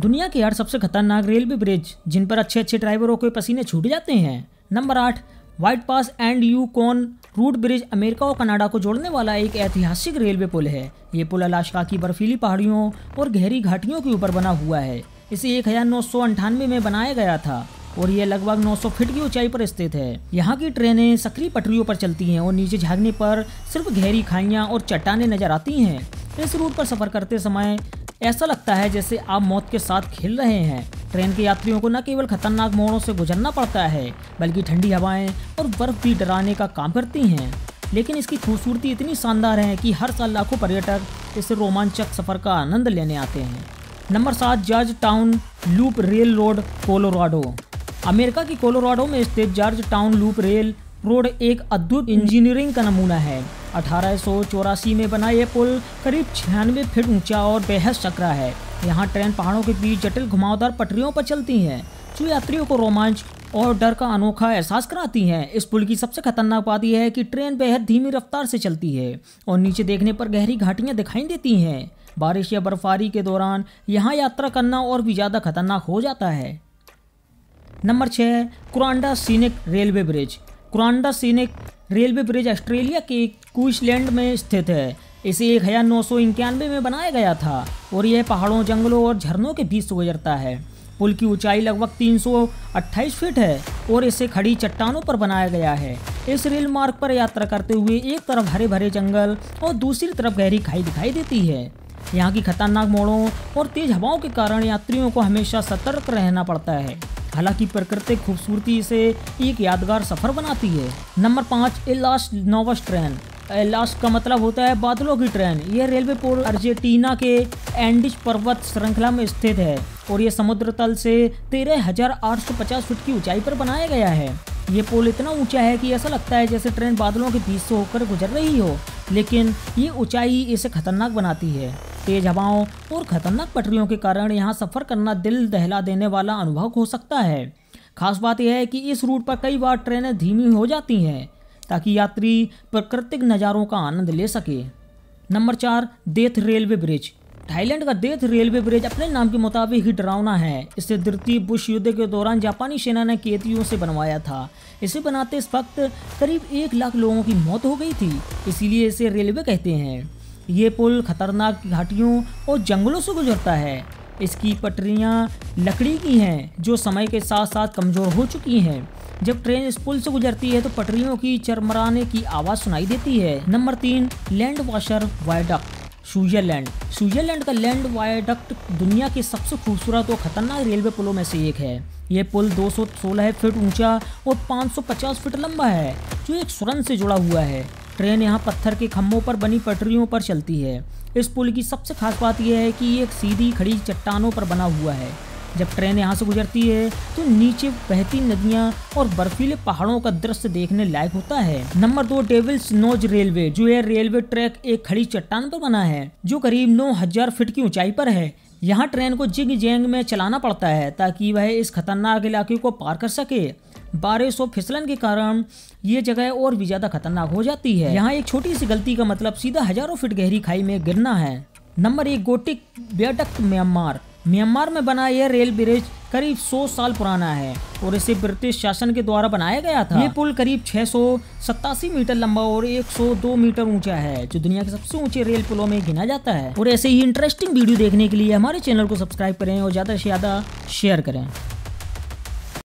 दुनिया के यार सबसे खतरनाक रेलवे ब्रिज जिन पर अच्छे अच्छे ड्राइवरों के पसीने छूट जाते हैं नंबर आठ white pass and Yukon route bridge America और कनाडा को जोड़ने वाला एक ऐतिहासिक रेलवे पुल है ये पुल अलास्का की बर्फीली पहाड़ियों और गहरी घाटियों के ऊपर बना हुआ है इसे एक में बनाया गया था और यह लगभग 900 फीट की ऊंचाई पर स्थित है यहाँ की ट्रेनें सक्रिय पटरियों पर चलती हैं और नीचे झागने पर सिर्फ गहरी खाइयाँ और चट्टाने नजर आती हैं इस रूट पर सफर करते समय ऐसा लगता है जैसे आप मौत के साथ खेल रहे हैं ट्रेन के यात्रियों को न केवल खतरनाक मोड़ों से गुजरना पड़ता है बल्कि ठंडी हवाएं और बर्फ भी डराने का काम करती हैं लेकिन इसकी खूबसूरती इतनी शानदार है कि हर साल लाखों पर्यटक इस रोमांचक सफ़र का आनंद लेने आते हैं नंबर सात Georgetown loop railroad Colorado America की कोलोराडो में स्थित Georgetown loop railroad एक अद्भुत इंजीनियरिंग का नमूना है अठारह में बना यह पुल करीब छियानवे फीट ऊंचा और बेहद सकरा है यहाँ ट्रेन पहाड़ों के बीच जटिल घुमावदार पटरियों पर चलती हैं जो यात्रियों को रोमांच और डर का अनोखा एहसास कराती हैं इस पुल की सबसे खतरनाक बात यह है कि ट्रेन बेहद धीमी रफ्तार से चलती है और नीचे देखने पर गहरी घाटियां दिखाई देती हैं बारिश या बर्फबारी के दौरान यहाँ यात्रा करना और भी ज़्यादा खतरनाक हो जाता है नंबर छः Kuranda scenic railway bridge Kuranda scenic railway bridge Australia के क्वीसलैंड में स्थित है इसे एक हज़ार नौ सौ इक्यानवे में बनाया गया था और यह पहाड़ों जंगलों और झरनों के बीच से गुजरता है पुल की ऊंचाई लगभग 328 फीट है और इसे खड़ी चट्टानों पर बनाया गया है इस रेल मार्ग पर यात्रा करते हुए एक तरफ हरे भरे जंगल और दूसरी तरफ गहरी खाई दिखाई देती है यहाँ की खतरनाक मोड़ों और तेज हवाओं के कारण यात्रियों को हमेशा सतर्क रहना पड़ता है हालांकि प्राकृतिक खूबसूरती इसे एक यादगार सफर बनाती है नंबर पाँच एलास्ट नोवस ट्रेन एलास्ट का मतलब होता है बादलों की ट्रेन यह रेलवे पोल अर्जेंटीना के एंडिश पर्वत श्रृंखला में स्थित है और यह समुद्र तल से तेरह हजार आठ सौ पचास फुट की ऊंचाई पर बनाया गया है ये पोल इतना ऊंचा है कि ऐसा लगता है जैसे ट्रेन बादलों के बीच से होकर गुजर रही हो लेकिन ये ऊंचाई इसे खतरनाक बनाती है तेज हवाओं और खतरनाक पटरियों के कारण यहाँ सफ़र करना दिल दहला देने वाला अनुभव हो सकता है खास बात यह है कि इस रूट पर कई बार ट्रेनें धीमी हो जाती हैं ताकि यात्री प्राकृतिक नज़ारों का आनंद ले सके नंबर चार देथ रेलवे ब्रिज थाईलैंड का देथ रेलवे ब्रिज अपने नाम के मुताबिक ही डरावना है इसे द्वितीय बुश युद्ध के दौरान जापानी सेना ने केतियों से बनवाया था इसे बनाते इस वक्त करीब एक लाख लोगों की मौत हो गई थी इसीलिए इसे रेलवे कहते हैं ये पुल खतरनाक घाटियों और जंगलों से गुजरता है इसकी पटरियाँ लकड़ी की हैं जो समय के साथ साथ कमज़ोर हो चुकी हैं जब ट्रेन इस पुल से गुजरती है तो पटरियों की चरमराने की आवाज़ सुनाई देती है नंबर तीन Landwasser viaduct Switzerland Switzerland का लैंड वायडक्ट दुनिया के सबसे खूबसूरत और खतरनाक रेलवे पुलों में से एक है यह पुल 216 फीट ऊंचा और 550 फीट लंबा है जो एक सुरंग से जुड़ा हुआ है ट्रेन यहाँ पत्थर के खम्भों पर बनी पटरियों पर चलती है इस पुल की सबसे खास बात यह है कि ये एक सीधी खड़ी चट्टानों पर बना हुआ है जब ट्रेन यहाँ से गुजरती है तो नीचे बहती नदियाँ और बर्फीले पहाड़ों का दृश्य देखने लायक होता है नंबर दो डेविल्स नोज रेलवे जो यह रेलवे ट्रैक एक खड़ी चट्टान पर बना है जो करीब नौ हजार फीट की ऊंचाई पर है यहाँ ट्रेन को जिग जेंग में चलाना पड़ता है ताकि वह इस खतरनाक इलाके को पार कर सके बारिश और फिसलन के कारण ये जगह और भी ज़्यादा खतरनाक हो जाती है यहाँ एक छोटी सी गलती का मतलब सीधा हजारों फीट गहरी खाई में गिरना है नंबर एक गोटिक बेटक म्यांमार म्यांमार में बना यह रेल ब्रिज करीब 100 साल पुराना है और इसे ब्रिटिश शासन के द्वारा बनाया गया था ये पुल करीब छह मीटर लंबा और 102 मीटर ऊंचा है जो दुनिया के सबसे ऊंचे रेल पुलों में गिना जाता है और ऐसे ही इंटरेस्टिंग वीडियो देखने के लिए हमारे चैनल को सब्सक्राइब करें और ज्यादा से ज्यादा शेयर करें